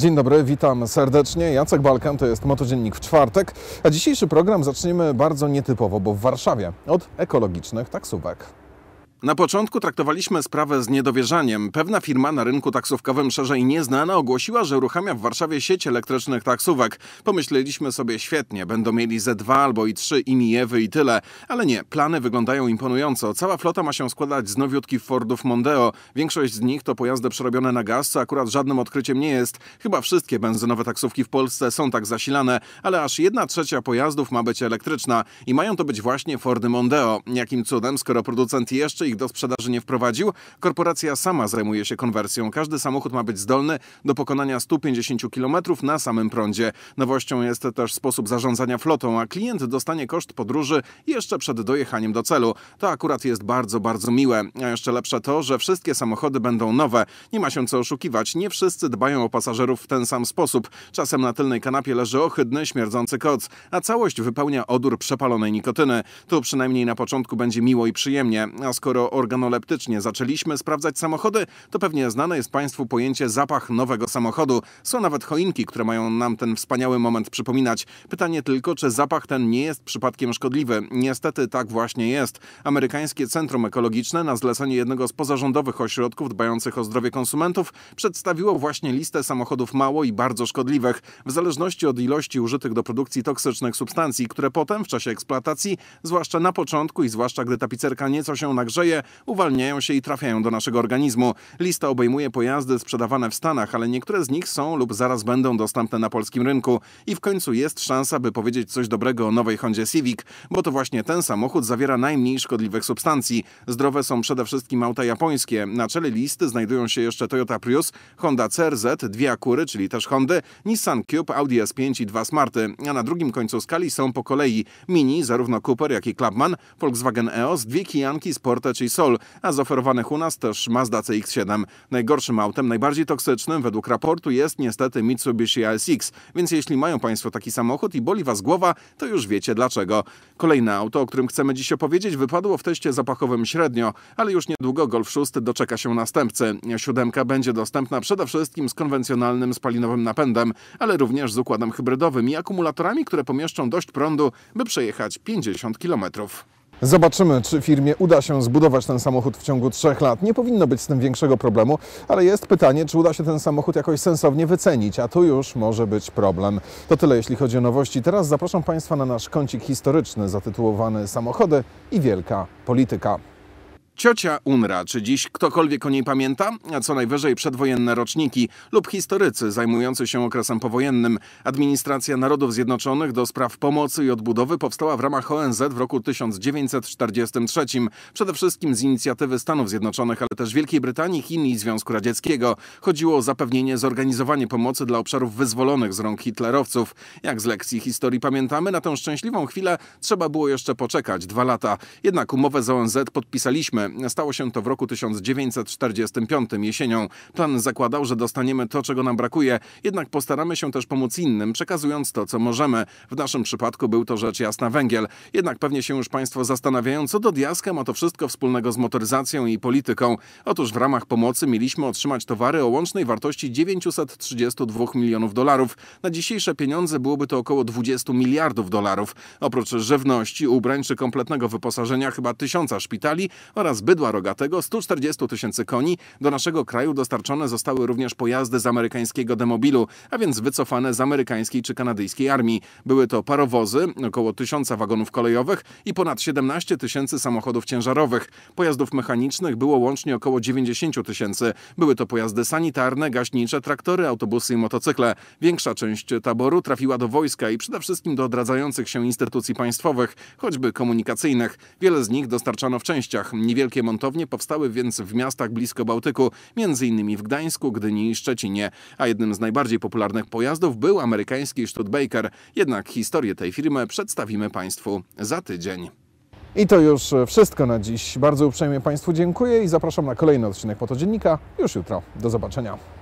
Dzień dobry, witam serdecznie. Jacek Balkan, to jest Motodziennik w czwartek, a dzisiejszy program zaczniemy bardzo nietypowo, bo w Warszawie od ekologicznych taksówek. Na początku traktowaliśmy sprawę z niedowierzaniem. Pewna firma na rynku taksówkowym szerzej nieznana ogłosiła, że uruchamia w Warszawie sieć elektrycznych taksówek. Pomyśleliśmy sobie świetnie, będą mieli ze dwa albo i trzy imiewy i tyle. Ale nie, plany wyglądają imponująco. Cała flota ma się składać z nowiutkich Fordów Mondeo. Większość z nich to pojazdy przerobione na gaz, co akurat żadnym odkryciem nie jest. Chyba wszystkie benzynowe taksówki w Polsce są tak zasilane, ale aż jedna trzecia pojazdów ma być elektryczna. I mają to być właśnie Fordy Mondeo. Jakim cudem, skoro producent jeszcze ich do sprzedaży nie wprowadził. Korporacja sama zajmuje się konwersją. Każdy samochód ma być zdolny do pokonania 150 km na samym prądzie. Nowością jest też sposób zarządzania flotą, a klient dostanie koszt podróży jeszcze przed dojechaniem do celu. To akurat jest bardzo, bardzo miłe. A jeszcze lepsze to, że wszystkie samochody będą nowe. Nie ma się co oszukiwać. Nie wszyscy dbają o pasażerów w ten sam sposób. Czasem na tylnej kanapie leży ohydny, śmierdzący koc, a całość wypełnia odór przepalonej nikotyny. Tu przynajmniej na początku będzie miło i przyjemnie. A skoro dopiero organoleptycznie zaczęliśmy sprawdzać samochody, to pewnie znane jest Państwu pojęcie zapach nowego samochodu. Są nawet choinki, które mają nam ten wspaniały moment przypominać. Pytanie tylko, czy zapach ten nie jest przypadkiem szkodliwy. Niestety tak właśnie jest. Amerykańskie Centrum Ekologiczne na zlecenie jednego z pozarządowych ośrodków dbających o zdrowie konsumentów przedstawiło właśnie listę samochodów mało i bardzo szkodliwych. W zależności od ilości użytych do produkcji toksycznych substancji, które potem w czasie eksploatacji, zwłaszcza na początku i zwłaszcza gdy tapicerka nieco się nagrzeje, uwalniają się i trafiają do naszego organizmu. Lista obejmuje pojazdy sprzedawane w Stanach, ale niektóre z nich są lub zaraz będą dostępne na polskim rynku. I w końcu jest szansa, by powiedzieć coś dobrego o nowej Hondzie Civic, bo to właśnie ten samochód zawiera najmniej szkodliwych substancji. Zdrowe są przede wszystkim auta japońskie. Na czele listy znajdują się jeszcze Toyota Prius, Honda CRZ, dwie Akury, czyli też Hondy, Nissan Cube, Audi S5 i dwa Smarty. A na drugim końcu skali są po kolei Mini, zarówno Cooper, jak i Clubman, Volkswagen EOS, dwie Kijanki, Sportage Sol, a z oferowanych u nas też Mazda CX-7. Najgorszym autem, najbardziej toksycznym według raportu jest niestety Mitsubishi ASX, więc jeśli mają Państwo taki samochód i boli Was głowa, to już wiecie dlaczego. Kolejne auto, o którym chcemy dziś opowiedzieć, wypadło w teście zapachowym średnio, ale już niedługo Golf 6 doczeka się następcy. Siódemka będzie dostępna przede wszystkim z konwencjonalnym spalinowym napędem, ale również z układem hybrydowym i akumulatorami, które pomieszczą dość prądu, by przejechać 50 km. Zobaczymy, czy firmie uda się zbudować ten samochód w ciągu trzech lat. Nie powinno być z tym większego problemu, ale jest pytanie, czy uda się ten samochód jakoś sensownie wycenić, a tu już może być problem. To tyle, jeśli chodzi o nowości. Teraz zapraszam Państwa na nasz kącik historyczny zatytułowany Samochody i wielka polityka. Ciocia UNRWA, czy dziś ktokolwiek o niej pamięta? A co najwyżej przedwojenne roczniki lub historycy zajmujący się okresem powojennym. Administracja Narodów Zjednoczonych do spraw pomocy i odbudowy powstała w ramach ONZ w roku 1943, przede wszystkim z inicjatywy Stanów Zjednoczonych, ale też Wielkiej Brytanii, Chin i Związku Radzieckiego. Chodziło o zapewnienie, zorganizowanie pomocy dla obszarów wyzwolonych z rąk hitlerowców. Jak z lekcji historii pamiętamy, na tę szczęśliwą chwilę trzeba było jeszcze poczekać dwa lata. Jednak umowę z ONZ podpisaliśmy. Stało się to w roku 1945 jesienią. Plan zakładał, że dostaniemy to, czego nam brakuje, jednak postaramy się też pomóc innym, przekazując to, co możemy. W naszym przypadku był to rzecz jasna węgiel. Jednak pewnie się już Państwo zastanawiają, co do diaska ma to wszystko wspólnego z motoryzacją i polityką. Otóż w ramach pomocy mieliśmy otrzymać towary o łącznej wartości 932 milionów dolarów. Na dzisiejsze pieniądze byłoby to około 20 miliardów dolarów. Oprócz żywności, ubrań czy kompletnego wyposażenia chyba tysiąca szpitali oraz oraz bydła rogatego 140 tysięcy koni. Do naszego kraju dostarczone zostały również pojazdy z amerykańskiego demobilu, a więc wycofane z amerykańskiej czy kanadyjskiej armii. Były to parowozy, około 1000 wagonów kolejowych i ponad 17 tysięcy samochodów ciężarowych. Pojazdów mechanicznych było łącznie około 90 tysięcy. Były to pojazdy sanitarne, gaśnicze, traktory, autobusy i motocykle. Większa część taboru trafiła do wojska i przede wszystkim do odradzających się instytucji państwowych, choćby komunikacyjnych. Wiele z nich dostarczano w częściach. Niewiele Wielkie montownie powstały więc w miastach blisko Bałtyku, m.in. w Gdańsku, Gdyni i Szczecinie, a jednym z najbardziej popularnych pojazdów był amerykański Studebaker. Jednak historię tej firmy przedstawimy Państwu za tydzień. I to już wszystko na dziś. Bardzo uprzejmie Państwu dziękuję i zapraszam na kolejny odcinek Potodziennika już jutro. Do zobaczenia.